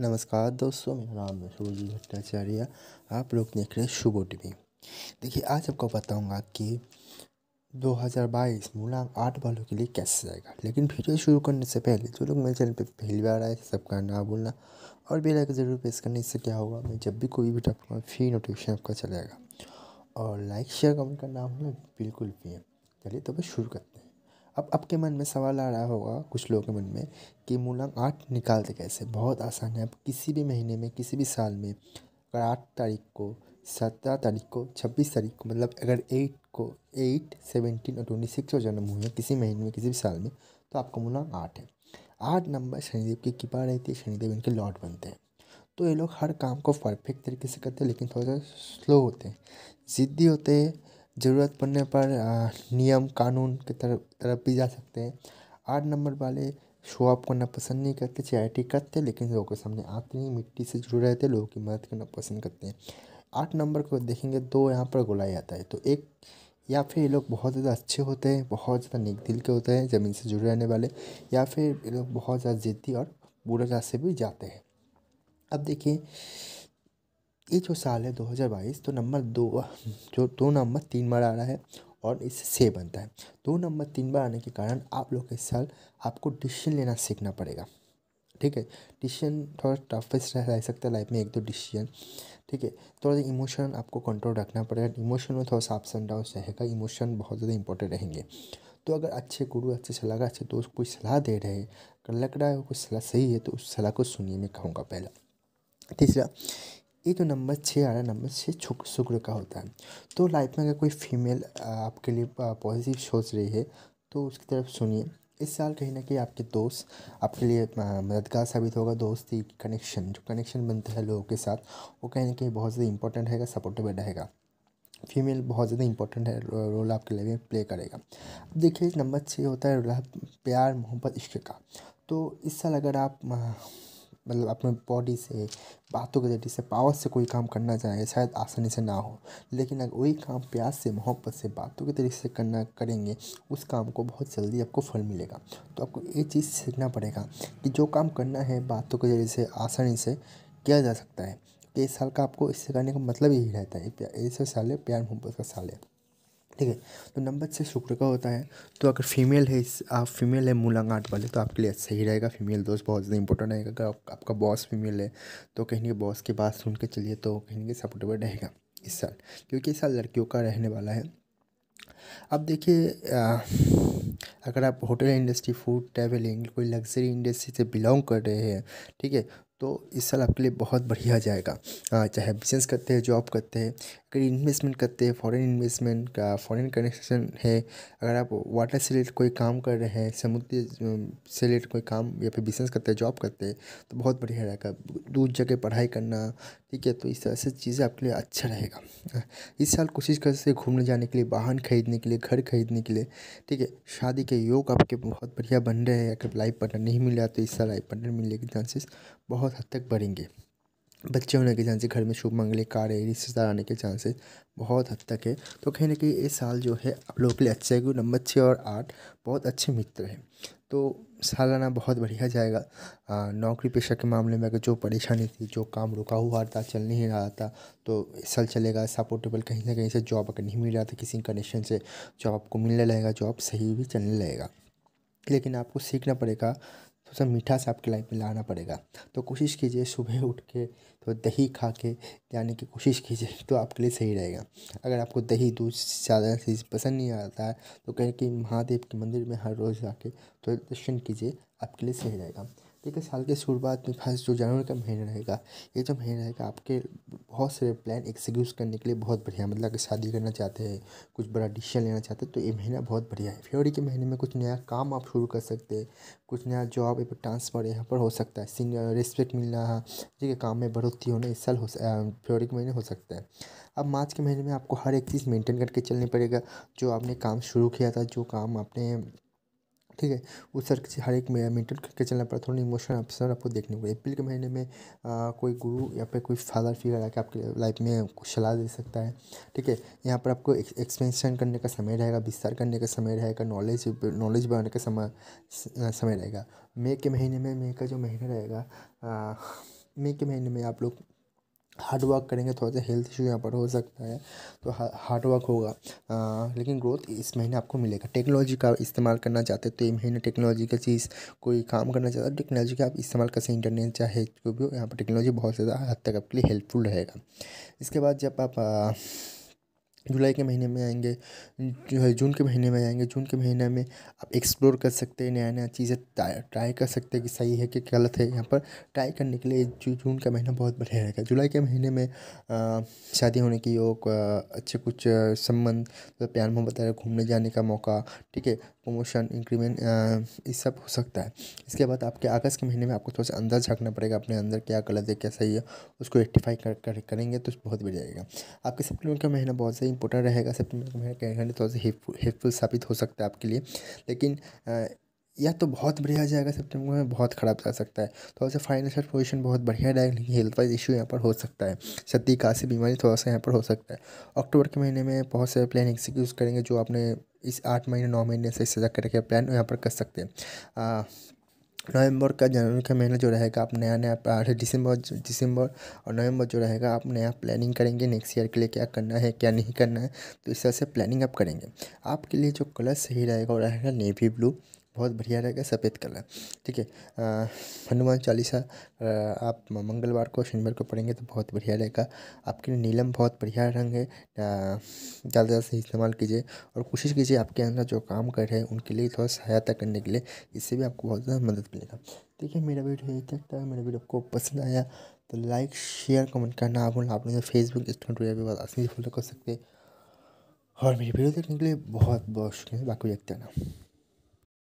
नमस्कार दोस्तों मेरा नाम है सूर्य भट्टाचार्य आप लोग देख रहे हैं शुभो टीवी देखिए आज आपको बताऊंगा कि 2022 मूलांक आठ वालों के लिए कैसे जाएगा लेकिन वीडियो शुरू करने से पहले जो लोग मेरे चैनल पे पहली बार आए सबका ना भूलना और बेल आइकन ज़रूर प्रेस करने इससे क्या होगा मैं जब भी कोई भी अपना फ्री नोटिफिकेशन आपका चलेगा और लाइक शेयर कमेंट करना भूलना बिल्कुल भी है चलिए तो बस शुरू करते हैं अब आपके मन में सवाल आ रहा होगा कुछ लोगों के मन में कि मूलांक आठ निकालते कैसे बहुत आसान है आप किसी भी महीने में किसी भी साल में अगर आठ तारीख को सत्रह तारीख को छब्बीस तारीख को मतलब अगर एट को एट सेवेंटीन और ट्वेंटी सिक्स को जन्म हुए किसी महीने में किसी भी साल में तो आपका मूलांक आठ है आठ नंबर शनिदेव की कृपा रहती है शनिदेव इनके लॉट बनते हैं तो ये लोग हर काम को परफेक्ट तरीके से करते हैं लेकिन थोड़ा सा स्लो होते हैं ज़िद्दी होते हैं ज़रूरत पड़ने पर नियम कानून के तरफ तरफ भी जा सकते हैं आठ नंबर वाले शो आप करना पसंद नहीं करते टी करते लेकिन लोगों के सामने आते नहीं मिट्टी से जुड़े रहते लोगों की मदद करना पसंद करते हैं आठ नंबर को देखेंगे दो तो यहाँ पर गोलाई आता है तो एक या फिर ये लोग बहुत ज़्यादा अच्छे होते हैं बहुत ज़्यादा नेक दिल के होते हैं ज़मीन से जुड़े रहने वाले या फिर ये लोग बहुत ज़्यादा ज़िद्दी और बुरे रास्ते भी जाते हैं अब देखिए ये जो साल है 2022 तो नंबर दो जो दो नंबर तीन बार आ रहा है और इससे से बनता है दो नंबर तीन बार आने के कारण आप लोग इस साल आपको डिसीजन लेना सीखना पड़ेगा ठीक है डिसीजन थोड़ा टफेस्ट रह सकता है लाइफ में एक दो डिसीजन ठीक है थोड़ा सा इमोशन आपको कंट्रोल रखना पड़ेगा इमोशन में थोड़ा सा अप्स एंड डाउन रहेगा इमोशन बहुत ज़्यादा इंपॉर्टेंट रहेंगे तो अगर अच्छे गुरु अच्छे सलाहकार अच्छे दोस्त कोई सलाह दे रहे हैं अगर लग रहा है कोई सलाह सही है तो उस सलाह को सुनिए मैं कहूँगा पहला तीसरा ये तो नंबर छः आ रहा है नंबर छः शुक्र का होता है तो लाइफ में अगर कोई फीमेल आपके लिए पॉजिटिव सोच रही है तो उसकी तरफ सुनिए इस साल कहीं ना कहीं आपके दोस्त आपके लिए मददगार साबित होगा दोस्ती कनेक्शन जो कनेक्शन बनता है लोगों के साथ वो कहीं ना कहीं बहुत ज़्यादा इंपॉर्टेंट रहेगा सपोर्टिव रहेगा फीमेल बहुत ज़्यादा इंपॉर्टेंट है रोल आपके लाइफ में प्ले करेगा अब देखिए नंबर छः होता है प्यार मोहब्बत इश्क का तो इस साल अगर आप मतलब अपने बॉडी से बातों के जरिए से पावर से कोई काम करना चाहे शायद आसानी से ना हो लेकिन अगर वही काम प्यार से मोहब्बत से बातों के तरीके से करना करेंगे उस काम को बहुत जल्दी आपको फल मिलेगा तो आपको ये चीज़ सीखना पड़ेगा कि जो काम करना है बातों के जरिए से आसानी से किया जा सकता है कि इस साल का आपको इससे करने का मतलब यही रहता है ये साल है प्यार मोहब्बत का साल है ठीक है तो नंबर से शुक्र का होता है तो अगर फीमेल है इस आप फीमेल है आठ वाले तो आपके लिए अच्छा ही रहेगा फीमेल दोस्त बहुत ज़्यादा इंपॉर्टेंट रहेगा अगर आपका बॉस फीमेल है तो कहेंगे बॉस की बात सुन के चलिए तो के सपोर्टेबल रहेगा इस साल क्योंकि इस साल लड़कियों का रहने वाला है अब देखिए अगर आप होटल इंडस्ट्री फूड ट्रैवलिंग कोई लग्जरी इंडस्ट्री से बिलोंग कर रहे हैं ठीक है तो इस साल आपके लिए बहुत बढ़िया जाएगा चाहे बिजनेस करते हैं जॉब करते हैं अगर इन्वेस्टमेंट करते हैं फॉरेन इन्वेस्टमेंट का फॉरेन कनेक्शन है अगर आप वाटर से रिलेटेड कोई काम कर रहे हैं समुद्री से रिलेटेड कोई काम या फिर बिजनेस करते हैं जॉब करते हैं तो बहुत बढ़िया रहेगा दूर जगह पढ़ाई करना ठीक है तो इस तरह से चीज़ें आपके लिए अच्छा रहेगा इस साल कोशिश कर सकते घूमने जाने के लिए वाहन खरीदने के लिए घर खरीदने के लिए ठीक है शादी के योग आपके बहुत बढ़िया बन रहे हैं अगर लाइफ पार्टनर नहीं मिल रहा तो इस साल लाइफ पार्टनर मिलने के चांसेस बहुत सात हद तक बढ़ेंगे बच्चे होने के चांसेस घर में शुभ मंगले कार्य रिश्तेदार आने के चांसेस बहुत हद तक है तो कहीं ना कहीं इस साल जो है आप लोगों के लिए अच्छा है नंबर छः और आठ बहुत अच्छे मित्र हैं तो सालाना बहुत बढ़िया जाएगा आ, नौकरी पेशा के मामले में अगर जो परेशानी थी जो काम रुका हुआ था चल नहीं रहा था तो इस साल चलेगा सपोर्टेबल कहीं ना कहीं से जॉब अगर नहीं मिल रहा था किसी कनेक्शन से जॉब आपको मिलने लगेगा जॉब सही भी चलने लगेगा लेकिन आपको सीखना पड़ेगा थोड़ा सा सा आपकी लाइफ में लाना पड़ेगा तो कोशिश कीजिए सुबह उठ के तो दही खा के जाने की कोशिश कीजिए तो आपके लिए सही रहेगा अगर आपको दही दूध ज़्यादा चीज़ पसंद नहीं आता है तो कहें कि महादेव के मंदिर में हर रोज़ जाके तो दर्शन कीजिए आपके लिए सही रहेगा ठीक है साल के शुरुआत में फर्स्ट जो जनवरी का महीना रहेगा ये जो महीना रहेगा आपके बहुत सारे प्लान एक्सिक्यूज करने के लिए बहुत बढ़िया मतलब अगर शादी करना चाहते हैं कुछ बड़ा डिसीजन लेना चाहते हैं तो ये महीना बहुत बढ़िया है फरवरी के महीने में कुछ नया काम आप शुरू कर सकते हैं कुछ नया जॉब या ट्रांसफ़र यहाँ पर हो सकता है सीनियर रिस्पेक्ट मिलना ठीक है काम में बढ़ोतरी होना इस साल हो फरवरी के महीने हो सकता है अब मार्च के महीने में आपको हर एक चीज़ मेंटेन करके चलनी पड़ेगा जो आपने काम शुरू किया था जो काम आपने ठीक है उस सर किसी हर एक मेंटेन करके चलना पड़ा थोड़ा इमोशनल सर आपको देखने को अप्रैल के महीने में आ, कोई गुरु या फिर कोई फादर फिगर आके आपके लाइफ में कुछ सलाह दे सकता है ठीक है यहाँ पर आपको एक्सपेंशन करने का समय रहेगा विस्तार करने का समय रहेगा नॉलेज नॉलेज बढ़ाने का समय समय रहेगा मई के महीने में मई का जो महीना रहेगा मई के महीने में आप लोग हार्ड वर्क करेंगे थोड़ा सा हेल्थ इशू यहाँ पर हो सकता है तो हार्ड वर्क होगा आ, लेकिन ग्रोथ इस महीने आपको मिलेगा टेक्नोलॉजी का इस्तेमाल करना चाहते तो ये महीने टेक्नोलॉजी का चीज़ कोई काम करना चाहते हो टेक्नोलॉजी का आप इस्तेमाल कर सकते इंटरनेट चाहे जो भी हो यहाँ पर टेक्नोलॉजी बहुत ज़्यादा हद तक आपके लिए हेल्पफुल रहेगा इसके बाद जब आप आ, जुलाई के महीने में आएँगे जो है जून के महीने में आएँगे जून के महीने में आप एक्सप्लोर कर सकते हैं नया नया चीज़ें ट्राई कर सकते हैं कि सही है कि गलत है यहाँ पर ट्राई करने के लिए जून का महीना बहुत बढ़िया रहेगा जुलाई के महीने में शादी होने की योग अच्छे कुछ संबंध तो प्यार मोहब्बत घूमने जाने का मौका ठीक है प्रमोशन इंक्रीमेंट ये सब हो सकता है इसके बाद आपके अगस्त के महीने में आपको थोड़ा सा अंदर झाँकना पड़ेगा अपने अंदर क्या गलत है क्या सही है उसको रेक्टिफाई कर, करेंगे तो बहुत बढ़िया जाएगा आपके सेप्टेम्बर का महीना बहुत सही इम्पोर्टेंट रहेगा सेप्टेम्बर कैलेंडर मतलब थोड़ा सा हेल्पफुल साबित हो सकता है आपके लिए लेकिन या तो बहुत बढ़िया जाएगा सेप्टेम्बर में बहुत ख़राब जा सकता है थोड़ा सा फाइनेंशियल पोजीशन बहुत बढ़िया रहेगा लेकिन हेल्थ वाइज इशू यहाँ पर हो सकता है सर्दी कासी बीमारी थोड़ा सा यहाँ पर हो सकता है अक्टूबर के महीने में बहुत सारे प्लान एक्सिक्यूज करेंगे जो आपने इस आठ महीने नौ महीने से सजा करके प्लान यहाँ पर कर सकते हैं नवंबर का जनवरी का महीना जो रहेगा आप नया नया दिसंबर दिसंबर और नवंबर जो रहेगा आप नया प्लानिंग करेंगे नेक्स्ट ईयर के लिए क्या करना है क्या नहीं करना है तो इस तरह से प्लानिंग आप करेंगे आपके लिए जो कलर सही रहेगा वो रहेगा नेवी ब्लू बहुत बढ़िया रहेगा सफ़ेद कलर ठीक है हनुमान चालीसा आप मंगलवार को शनिवार को पढ़ेंगे तो बहुत बढ़िया रहेगा आपके लिए नीलम बहुत बढ़िया रंग है ज़्यादा ज़्यादा से इस्तेमाल कीजिए और कोशिश कीजिए आपके अंदर जो काम कर रहे हैं उनके लिए थोड़ा सहायता करने के लिए इससे भी आपको बहुत ज़्यादा मदद मिलेगा ठीक है मेरा वीडियो यही तक था मेरा वीडियो आपको पसंद आया तो लाइक शेयर कमेंट करना आप बोलना आपने फेसबुक इंस्टाग्राम ट्विटर बहुत आसानी से फॉलो कर सकते हैं और मेरी वीडियो देखने के लिए बहुत बहुत शुक्रिया बाकी देखते ना